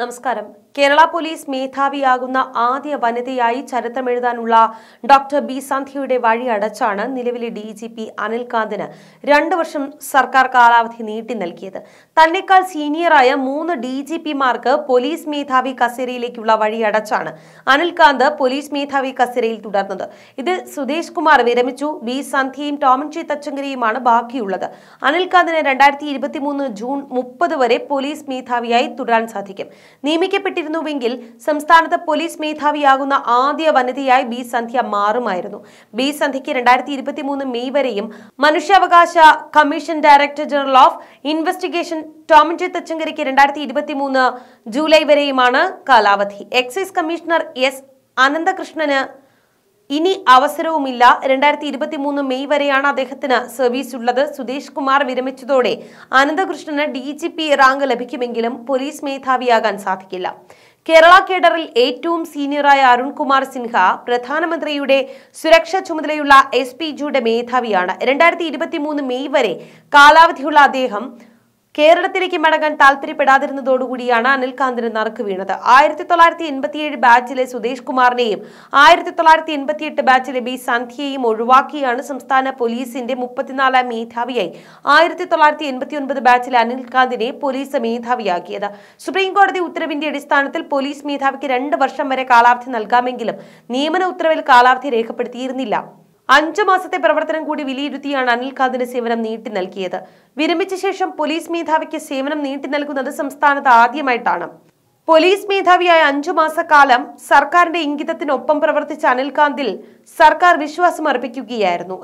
നമസ്കാരം കേരള പോലീസ് മേധാവിയാകുന്ന ആദ്യ വനിതയായി ചരിത്രമെഴുതാനുള്ള doctor B സന്ധ്യയുടെ അടച്ചാണ് നിലവിലെ ഡി ജി പി അനിൽകാന്തിന് രണ്ടു വർഷം സർക്കാർ കാലാവധി നീട്ടി നൽകിയത് തന്നെക്കാൾ സീനിയറായ മൂന്ന് ഡി ജി പിമാർക്ക് പോലീസ് മേധാവി കസേരയിലേക്കുള്ള അടച്ചാണ് അനിൽകാന്ത് പോലീസ് മേധാവി കസേരയിൽ തുടർന്നത് ഇതിൽ സുധേഷ് കുമാർ വിരമിച്ചു ബി സന്ധ്യയും ടോമൻ ചി തച്ചങ്കരിയുമാണ് ബാക്കിയുള്ളത് അനിൽകാന്തിന് രണ്ടായിരത്തി മൂന്ന് ജൂൺ മുപ്പത് വരെ പോലീസ് മേധാവിയായി തുടരാൻ സാധിക്കും നിയമിക്കപ്പെട്ടിരുന്നുവെങ്കിൽ സംസ്ഥാനത്ത് പോലീസ് മേധാവിയാകുന്ന ആദ്യ വനിതയായി ബി സന്ധ്യ മാറുമായിരുന്നു ബി സന്ധ്യയ്ക്ക് രണ്ടായിരത്തി ഇരുപത്തി മൂന്ന് മെയ് വരെയും മനുഷ്യാവകാശ commission director general of investigation Tomin J തച്ചങ്കരിക്ക് രണ്ടായിരത്തി ഇരുപത്തി മൂന്ന് ജൂലൈ വരെയുമാണ് കാലാവധി എക്സൈസ് കമ്മീഷണർ എസ് അനന്തകൃഷ്ണന് ഇനി അവസരവുമില്ല രണ്ടായിരത്തി ഇരുപത്തി മൂന്ന് മെയ് വരെയാണ് അദ്ദേഹത്തിന് സർവീസ് ഉള്ളത് സുദേശ് കുമാർ വിരമിച്ചതോടെ അനന്തകൃഷ്ണന് ഡി ജി പി റാങ്ക് ലഭിക്കുമെങ്കിലും പോലീസ് മേധാവിയാകാൻ സാധിക്കില്ല കേരള കേഡറിൽ ഏറ്റവും സീനിയറായ അരുൺകുമാർ സിൻഹ പ്രധാനമന്ത്രിയുടെ സുരക്ഷാ ചുമതലയുള്ള എസ് പി ജിയുടെ മേധാവിയാണ് രണ്ടായിരത്തി ഇരുപത്തി മൂന്ന് മെയ് വരെ കാലാവധിയുള്ള അദ്ദേഹം കേരളത്തിലേക്ക് മടങ്ങാൻ താല്പര്യപ്പെടാതിരുന്നതോടുകൂടിയാണ് അനിൽകാന്തിന് നറുക്ക് വീണത് ആയിരത്തി തൊള്ളായിരത്തി എൺപത്തിയേഴ് ബാച്ചിലെ സുധേഷ് കുമാറിനെയും ആയിരത്തി തൊള്ളായിരത്തി എൺപത്തിയെട്ട് ബാച്ചിലെ ബി സന്ധ്യയെയും ഒഴിവാക്കിയാണ് സംസ്ഥാന പോലീസിന്റെ മുപ്പത്തിനാലാം മേധാവിയായി ആയിരത്തി തൊള്ളായിരത്തി എൺപത്തിയൊൻപത് ബാച്ചിലെ അനിൽകാന്തിനെ പോലീസ് മേധാവിയാക്കിയത് സുപ്രീംകോടതി ഉത്തരവിന്റെ അടിസ്ഥാനത്തിൽ പോലീസ് മേധാവിക്ക് രണ്ട് വർഷം വരെ കാലാവധി നൽകാമെങ്കിലും നിയമന ഉത്തരവിൽ കാലാവധി രേഖപ്പെടുത്തിയിരുന്നില്ല അഞ്ചു മാസത്തെ പ്രവർത്തനം കൂടി വിലയിരുത്തിയാണ് അനിൽ ഖാദിന് സേവനം നീട്ടി നൽകിയത് വിരമിച്ച ശേഷം പോലീസ് മേധാവിക്ക് സേവനം നീട്ടി നൽകുന്നത് സംസ്ഥാനത്ത് ആദ്യമായിട്ടാണ് പോലീസ് മേധാവിയായ അഞ്ചു മാസക്കാലം സർക്കാരിന്റെ ഇംഗിതത്തിനൊപ്പം പ്രവർത്തിച്ച അനിൽകാന്തിൽ സർക്കാർ വിശ്വാസം അർപ്പിക്കുകയായിരുന്നു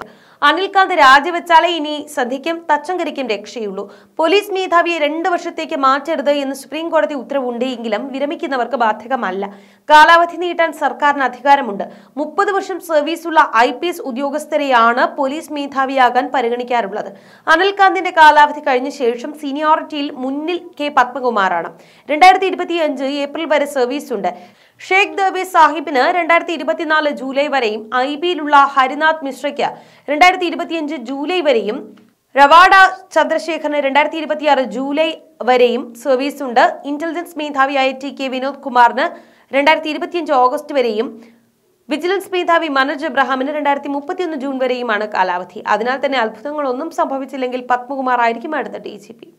അനിൽകാന്ത് രാജിവെച്ചാലേ ഇനി സന്ധിക്കും തച്ചങ്കരിക്കും രക്ഷയുള്ളൂ പോലീസ് മേധാവിയെ രണ്ടു വർഷത്തേക്ക് മാറ്റരുത് എന്ന് സുപ്രീം കോടതി ഉത്തരവുണ്ടെങ്കിലും വിരമിക്കുന്നവർക്ക് ബാധകമല്ല കാലാവധി നീട്ടാൻ സർക്കാരിന് അധികാരമുണ്ട് മുപ്പത് വർഷം സർവീസുള്ള ഐ പി എസ് ഉദ്യോഗസ്ഥരെയാണ് പോലീസ് മേധാവിയാകാൻ പരിഗണിക്കാറുള്ളത് അനിൽകാന്തിന്റെ കാലാവധി കഴിഞ്ഞ ശേഷം സീനിയോറിറ്റിയിൽ മുന്നിൽ കെ പത്മകുമാറാണ് രണ്ടായിരത്തി ഇരുപത്തിയഞ്ച് ഏപ്രിൽ വരെ സർവീസുണ്ട് ഷേഖ് ദബെ സാഹിബിന് രണ്ടായിരത്തി ഇരുപത്തിനാല് ജൂലൈ വരെയും ഐ ബിയിലുള്ള ഹരിനാഥ് മിശ്രയ്ക്ക് രണ്ടായിരത്തി ഇരുപത്തിയഞ്ച് ജൂലൈ വരെയും റവാഡ ചന്ദ്രശേഖറിന് രണ്ടായിരത്തി ഇരുപത്തിയാറ് ജൂലൈ വരെയും സർവീസ് ഉണ്ട് ഇന്റലിജൻസ് മേധാവിയായ ടി കെ വിനോദ് കുമാറിന് രണ്ടായിരത്തി ഇരുപത്തിയഞ്ച് ഓഗസ്റ്റ് വരെയും വിജിലൻസ് മേധാവി മനോജ് എബ്രഹാമിന് രണ്ടായിരത്തി മുപ്പത്തിയൊന്ന് ജൂൺ വരെയുമാണ് കാലാവധി അതിനാൽ തന്നെ അത്ഭുതങ്ങളൊന്നും സംഭവിച്ചില്ലെങ്കിൽ പത്മകുമാർ ആയിരിക്കും അടുത്ത ഡി